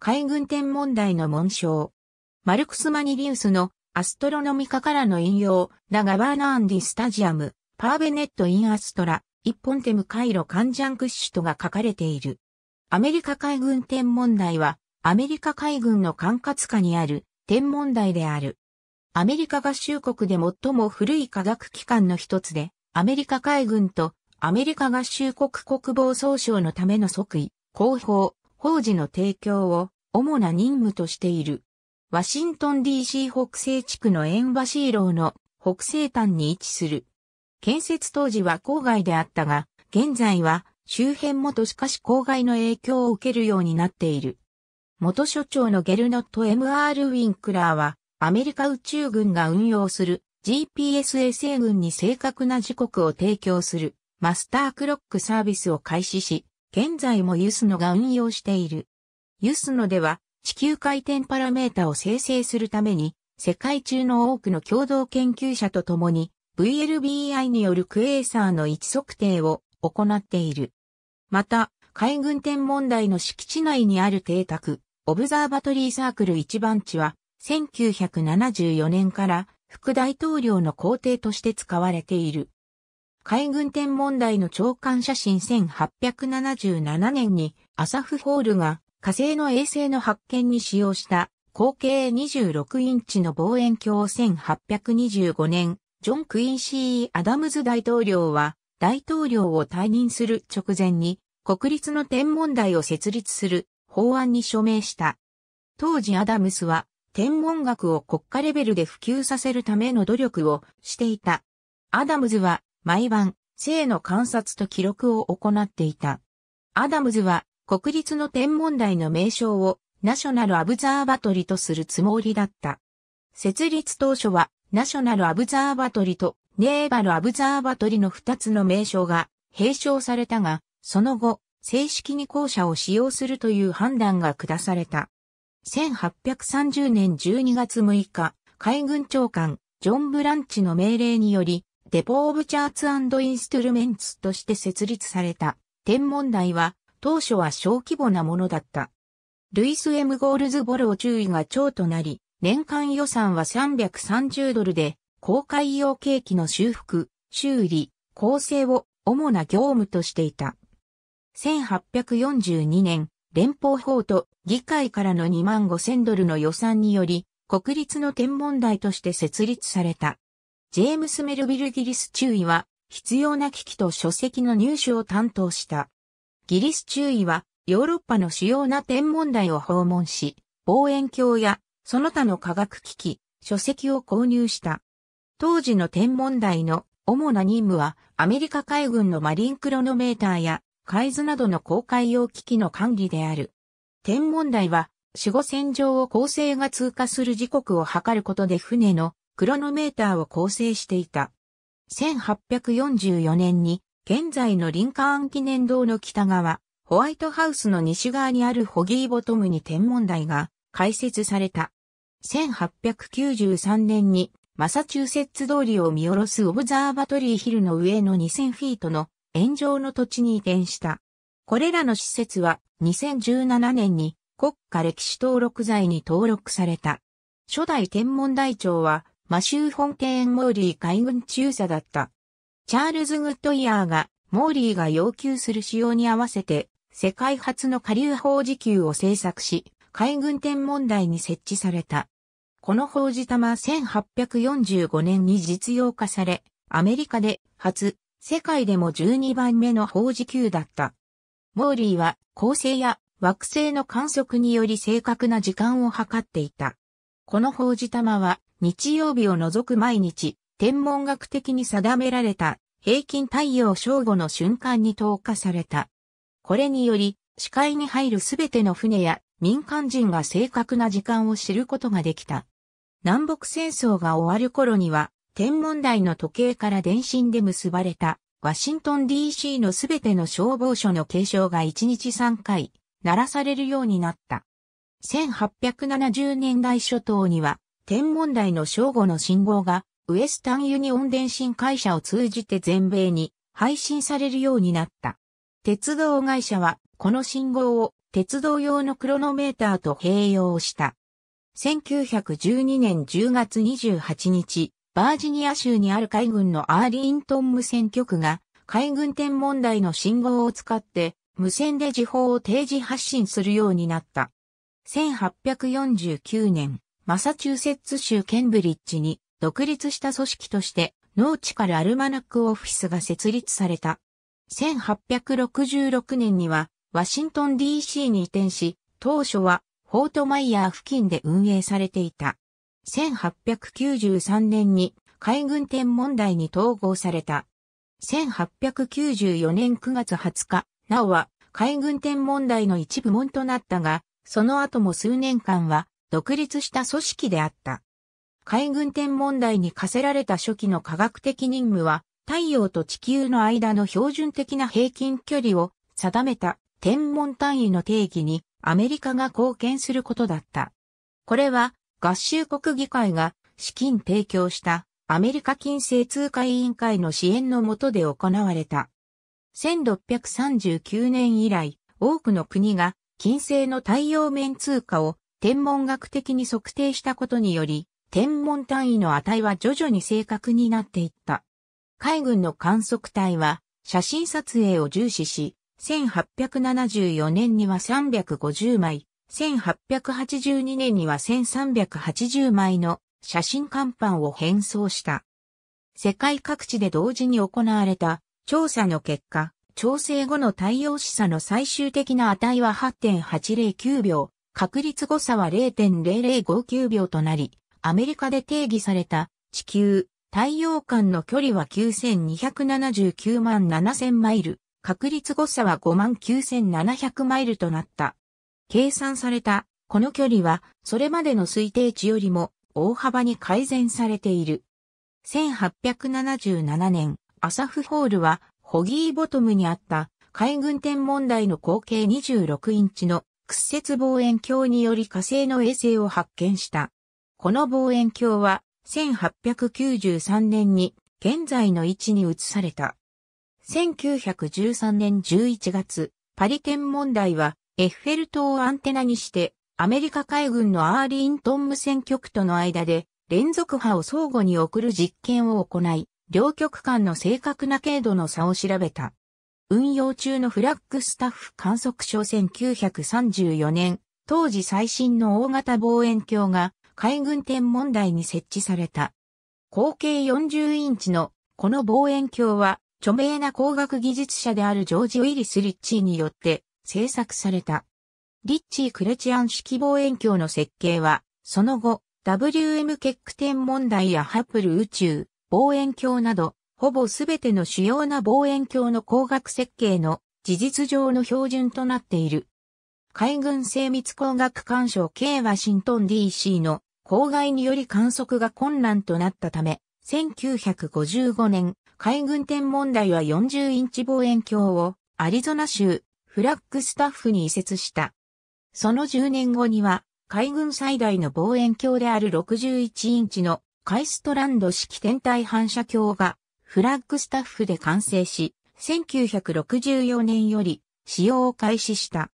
海軍天文台の紋章。マルクス・マニリウスのアストロノミカからの引用、ラ・ガバーナ・アンディ・スタジアム、パーベネット・イン・アストラ、一本テム・カイロ・カンジャンクッシュとが書かれている。アメリカ海軍天文台は、アメリカ海軍の管轄下にある天文台である。アメリカ合衆国で最も古い科学機関の一つで、アメリカ海軍とアメリカ合衆国国防総省のための即位、広報、法事の提供を主な任務としている。ワシントン DC 北西地区のエンバシーローの北西端に位置する。建設当時は郊外であったが、現在は周辺も都市化し郊外の影響を受けるようになっている。元所長のゲルノット MR ウィンクラーは、アメリカ宇宙軍が運用する GPS 衛星軍に正確な時刻を提供するマスタークロックサービスを開始し、現在もユスノが運用している。ユスノでは地球回転パラメータを生成するために世界中の多くの共同研究者と共に VLBI によるクエーサーの位置測定を行っている。また、海軍天文台の敷地内にある邸宅、オブザーバトリーサークル一番地は、1974年から副大統領の皇帝として使われている。海軍天文台の長官写真1877年にアサフホールが火星の衛星の発見に使用した口径26インチの望遠鏡を1825年、ジョン・クインシー・アダムズ大統領は大統領を退任する直前に国立の天文台を設立する法案に署名した。当時アダムスは天文学を国家レベルで普及させるための努力をしていた。アダムズは毎晩、生の観察と記録を行っていた。アダムズは国立の天文台の名称をナショナルアブザーバトリとするつもりだった。設立当初はナショナルアブザーバトリとネーバルアブザーバトリの2つの名称が併称されたが、その後、正式に校舎を使用するという判断が下された。1830年12月6日、海軍長官、ジョン・ブランチの命令により、デポ・オブ・チャーツ・インストゥルメンツとして設立された天文台は、当初は小規模なものだった。ルイス・ M・ ゴールズボロー注意が長となり、年間予算は330ドルで、公開用景気の修復、修理、構成を主な業務としていた。1842年、連邦法と議会からの2万5千ドルの予算により、国立の天文台として設立された。ジェームス・メルビル・ギリス注意は、必要な機器と書籍の入手を担当した。ギリス中尉はヨーロッパの主要な天文台を訪問し、望遠鏡やその他の科学機器、書籍を購入した。当時の天文台の主な任務はアメリカ海軍のマリンクロノメーターや海図などの公開用機器の管理である。天文台は守護線上を構成が通過する時刻を測ることで船のクロノメーターを構成していた。1844年に現在のリンカーン記念堂の北側、ホワイトハウスの西側にあるホギーボトムに天文台が開設された。1893年にマサチューセッツ通りを見下ろすオブザーバトリーヒルの上の2000フィートの炎上の土地に移転した。これらの施設は2017年に国家歴史登録財に登録された。初代天文台長はマシュー・ォンケーン・モーリー海軍中佐だった。チャールズ・グッドイヤーが、モーリーが要求する仕様に合わせて、世界初の下流法時給を製作し、海軍天文台に設置された。この法時玉1845年に実用化され、アメリカで初、世界でも12番目の法時給だった。モーリーは、恒星や惑星の観測により正確な時間を測っていた。この法時玉は、日曜日を除く毎日、天文学的に定められた平均太陽正午の瞬間に投下された。これにより、視界に入るすべての船や民間人が正確な時間を知ることができた。南北戦争が終わる頃には、天文台の時計から電信で結ばれた、ワシントン DC のすべての消防署の継承が1日3回、鳴らされるようになった。1870年代初頭には、天文台の正午の信号がウエスタンユニオン電信会社を通じて全米に配信されるようになった。鉄道会社はこの信号を鉄道用のクロノメーターと併用した。1912年10月28日、バージニア州にある海軍のアーリントン無線局が海軍天文台の信号を使って無線で時報を定時発信するようになった。1849年、マサチューセッツ州ケンブリッジに独立した組織として、農地からアルマナックオフィスが設立された。1866年には、ワシントン DC に移転し、当初は、フォートマイヤー付近で運営されていた。1893年に海軍天文台に統合された。1894年9月20日、なおは海軍天文台の一部門となったが、その後も数年間は独立した組織であった。海軍天文台に課せられた初期の科学的任務は、太陽と地球の間の標準的な平均距離を定めた天文単位の定義にアメリカが貢献することだった。これは合衆国議会が資金提供したアメリカ金星通貨委員会の支援のもとで行われた。1639年以来、多くの国が金星の太陽面通貨を天文学的に測定したことにより、天文単位の値は徐々に正確になっていった。海軍の観測隊は写真撮影を重視し、1874年には350枚、1882年には1380枚の写真看板を変装した。世界各地で同時に行われた調査の結果、調整後の太陽視差の最終的な値は8.809秒、確率誤差は0.0059秒となり、アメリカで定義された地球、太陽間の距離は9279万7000マイル、確率誤差は5万9700マイルとなった。計算された、この距離は、それまでの推定値よりも大幅に改善されている。1877年、アサフホールは、ホギーボトムにあった海軍天文台の口径26インチの屈折望遠鏡により火星の衛星を発見した。この望遠鏡は1893年に現在の位置に移された。1913年11月、パリ天文台はエッフェル塔をアンテナにしてアメリカ海軍のアーリントン無線局との間で連続波を相互に送る実験を行い、両極間の正確な経度の差を調べた。運用中のフラッグスタッフ観測所1934年、当時最新の大型望遠鏡が海軍天文台に設置された。口径40インチのこの望遠鏡は著名な工学技術者であるジョージ・ウィリス・リッチーによって制作された。リッチー・クレチアン式望遠鏡の設計は、その後、WM ケック天文台やハプル宇宙、望遠鏡など、ほぼすべての主要な望遠鏡の光学設計の事実上の標準となっている。海軍精密工学官賞 K ワシントン DC の公害により観測が困難となったため、1955年、海軍天文台は40インチ望遠鏡をアリゾナ州フラッグスタッフに移設した。その10年後には、海軍最大の望遠鏡である61インチのカイストランド式天体反射鏡がフラッグスタッフで完成し、1964年より使用を開始した。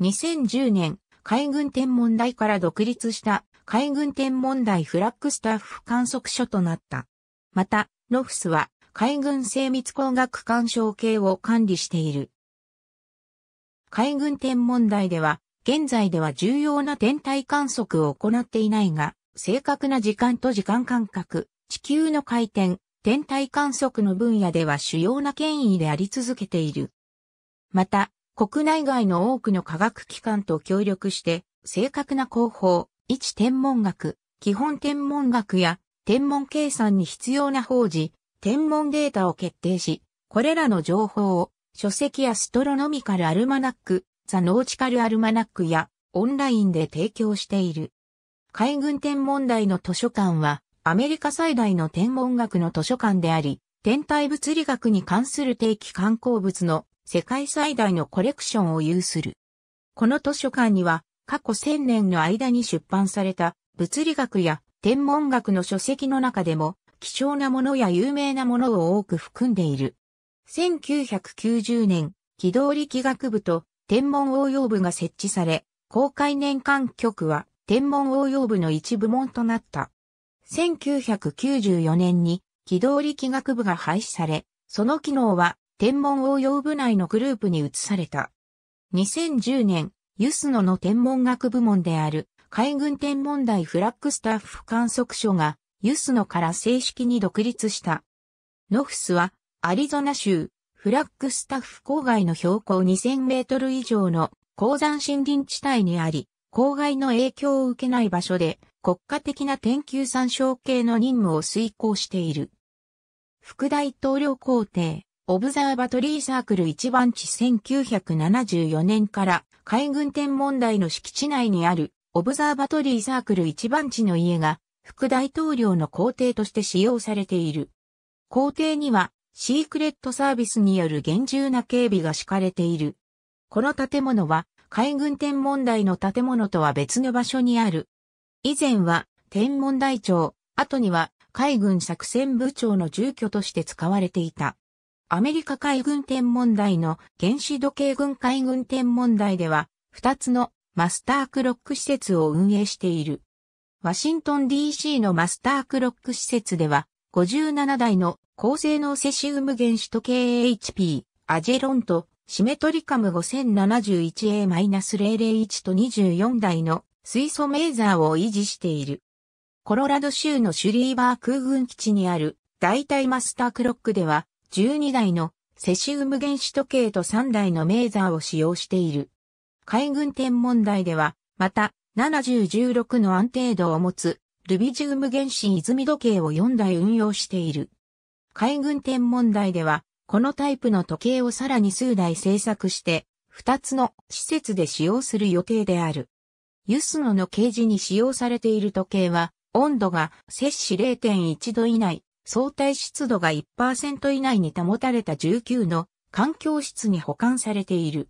2010年、海軍天文台から独立した海軍天文台フラッグスタッフ観測所となった。また、ロフスは海軍精密工学鑑賞系を管理している。海軍天文台では、現在では重要な天体観測を行っていないが、正確な時間と時間間隔、地球の回転、天体観測の分野では主要な権威であり続けている。また、国内外の多くの科学機関と協力して、正確な広報、1天文学、基本天文学や天文計算に必要な法事、天文データを決定し、これらの情報を書籍やストロノミカルアルマナック、ザ・ノーチカルアルマナックやオンラインで提供している。海軍天文台の図書館はアメリカ最大の天文学の図書館であり、天体物理学に関する定期観光物の世界最大のコレクションを有する。この図書館には過去千年の間に出版された物理学や天文学の書籍の中でも貴重なものや有名なものを多く含んでいる。1990年、機動力学部と天文応用部が設置され、公開年間局は天文応用部の一部門となった。1994年に機動力学部が廃止され、その機能は天文応用部内のグループに移された。2010年、ユスノの天文学部門である海軍天文台フラッグスタッフ観測所がユスノから正式に独立した。ノフスはアリゾナ州フラッグスタッフ郊外の標高2000メートル以上の鉱山森林地帯にあり、郊外の影響を受けない場所で国家的な研究参照系の任務を遂行している。副大統領皇帝。オブザーバトリーサークル1番地1974年から海軍天文台の敷地内にあるオブザーバトリーサークル1番地の家が副大統領の皇帝として使用されている。皇帝にはシークレットサービスによる厳重な警備が敷かれている。この建物は海軍天文台の建物とは別の場所にある。以前は天文台庁、後には海軍作戦部長の住居として使われていた。アメリカ海軍天文台の原子時計軍海軍天文台では、2つのマスタークロック施設を運営している。ワシントン DC のマスタークロック施設では、57台の高性能セシウム原子時計 HP、アジェロンとシメトリカム 5071A-001 と24台の水素メーザーを維持している。コロラド州のシュリーバー空軍基地にある代替マスタークロックでは12台のセシウム原子時計と3台のメーザーを使用している。海軍天文台では、また、7016の安定度を持つ、ルビジウム原子泉時計を4台運用している。海軍天文台では、このタイプの時計をさらに数台製作して、2つの施設で使用する予定である。ユスノのケージに使用されている時計は、温度が摂氏0.1度以内、相対湿度が1%以内に保たれた19の環境室に保管されている。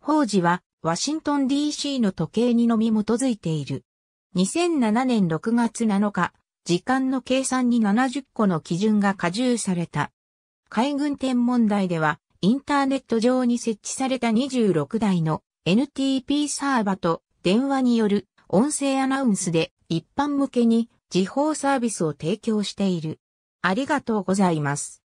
法事はワシントン DC の時計にのみ基づいている。2007年6月7日、時間の計算に70個の基準が加重された。海軍天文台では、インターネット上に設置された26台の NTP サーバと電話による音声アナウンスで一般向けに時報サービスを提供している。ありがとうございます。